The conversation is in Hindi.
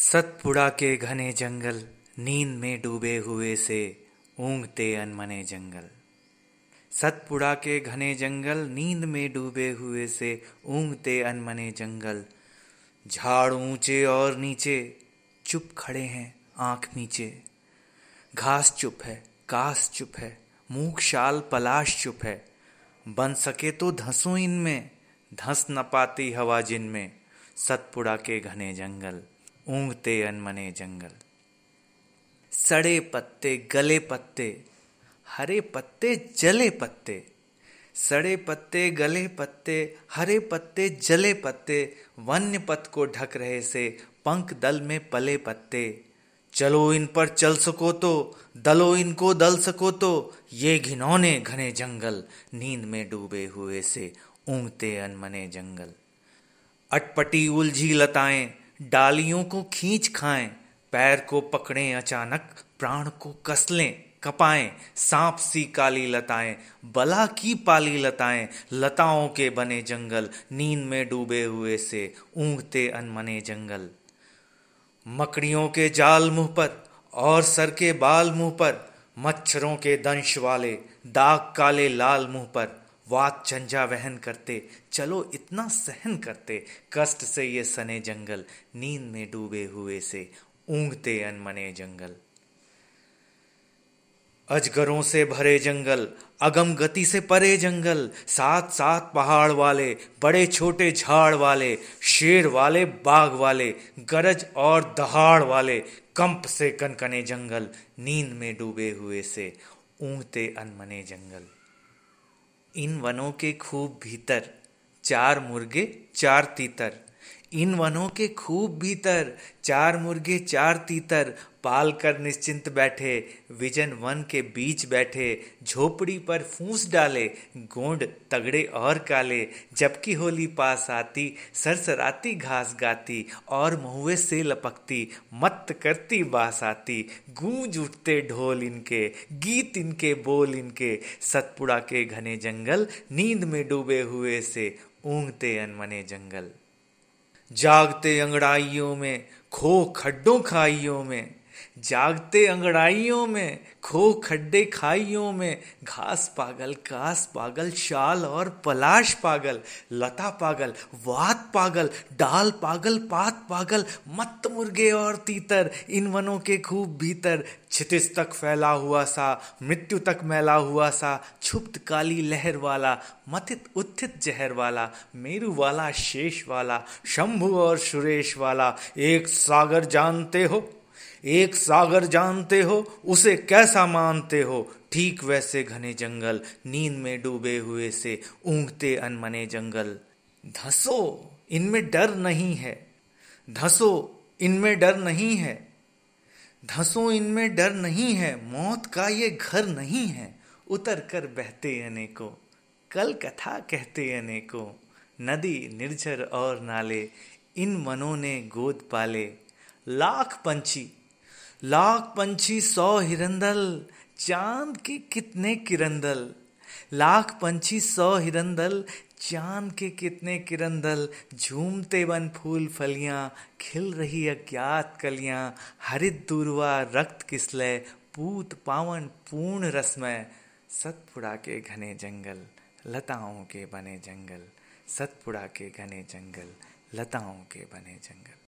सतपुड़ा के घने जंगल नींद में डूबे हुए से ऊँगते अनमने जंगल सतपुड़ा के घने जंगल नींद में डूबे हुए से ऊँगते अनमने जंगल झाड़ ऊंचे और नीचे चुप खड़े हैं आँख नीचे घास चुप है कास चुप है मूक शाल पलाश चुप है बन सके तो धंसू इनमें धंस न पाती हवा जिनमें सतपुड़ा के घने जंगल ऊँगते अनमने जंगल सड़े पत्ते गले पत्ते हरे पत्ते जले पत्ते सड़े पत्ते गले पत्ते हरे पत्ते जले पत्ते वन्य पथ को ढक रहे से पंख दल में पले पत्ते चलो इन पर चल सको तो दलो इनको दल सको तो ये घिनौने घने जंगल नींद में डूबे हुए से ऊँगते अनमने जंगल अटपटी उलझी लताएं डालियों को खींच खाएं पैर को पकड़े अचानक प्राण को कस लें कपाएं सांप सी काली लताएं बला की पाली लताएं लताओं के बने जंगल नींद में डूबे हुए से ऊंघते अनमने जंगल मकड़ियों के जाल मुंह पर और सर के बाल मुंह पर मच्छरों के दंश वाले दाग काले लाल मुंह पर वात चंजा वहन करते चलो इतना सहन करते कष्ट से ये सने जंगल नींद में डूबे हुए से ऊंगते अनमने जंगल अजगरों से भरे जंगल अगम गति से परे जंगल साथ साथ पहाड़ वाले बड़े छोटे झाड़ वाले शेर वाले बाघ वाले गरज और दहाड़ वाले कंप से कनकने जंगल नींद में डूबे हुए से ऊँगते अनमने जंगल इन वनों के खूब भीतर चार मुर्गे चार तीतर इन वनों के खूब भीतर चार मुर्गे चार तीतर पाल कर निश्चिंत बैठे विजन वन के बीच बैठे झोपड़ी पर फूस डाले गोंड तगड़े और काले जबकि होली पास आती सरसराती घास गाती और महुए से लपकती मत करती बास आती गूंज उठते ढोल इनके गीत इनके बोल इनके सतपुड़ा के घने जंगल नींद में डूबे हुए से ऊँगते अनमने जंगल जागते अंगड़ाइयों में खो खड्डों खाइयों में जागते अंगड़ाइयों में खो खड्डे खाइयों में घास पागल कास पागल शाल और पलाश पागल लता पागल वात पागल डाल पागल पात पागल मत मुर्गे और तीतर इन वनों के खूब भीतर छितिस तक फैला हुआ सा मृत्यु तक मैला हुआ सा छुप्त काली लहर वाला मथित उत्थित जहर वाला मेरू वाला शेष वाला शंभु और सुरेश वाला एक सागर जानते हो एक सागर जानते हो उसे कैसा मानते हो ठीक वैसे घने जंगल नींद में डूबे हुए से ऊंघते अनमने जंगल धसो इनमें डर नहीं है धसो इनमें डर नहीं है धसो इनमें डर नहीं है मौत का ये घर नहीं है उतर कर बहते अनेको कल कथा कहते अनेको नदी निर्झर और नाले इन मनों ने गोद पाले लाख पंछी लाख पंछी सौ हिरंदल चांद के कितने किरंदल लाख पंछी सौ हिरंदल चांद के कितने किरंदल झूमते बन फूल फलियां खिल रही अज्ञात कलियां हरित दूरवा रक्त किसले पूत पावन पूर्ण रसमय सतपुड़ा के घने जंगल लताओं के बने जंगल सतपुड़ा के घने जंगल लताओं के बने जंगल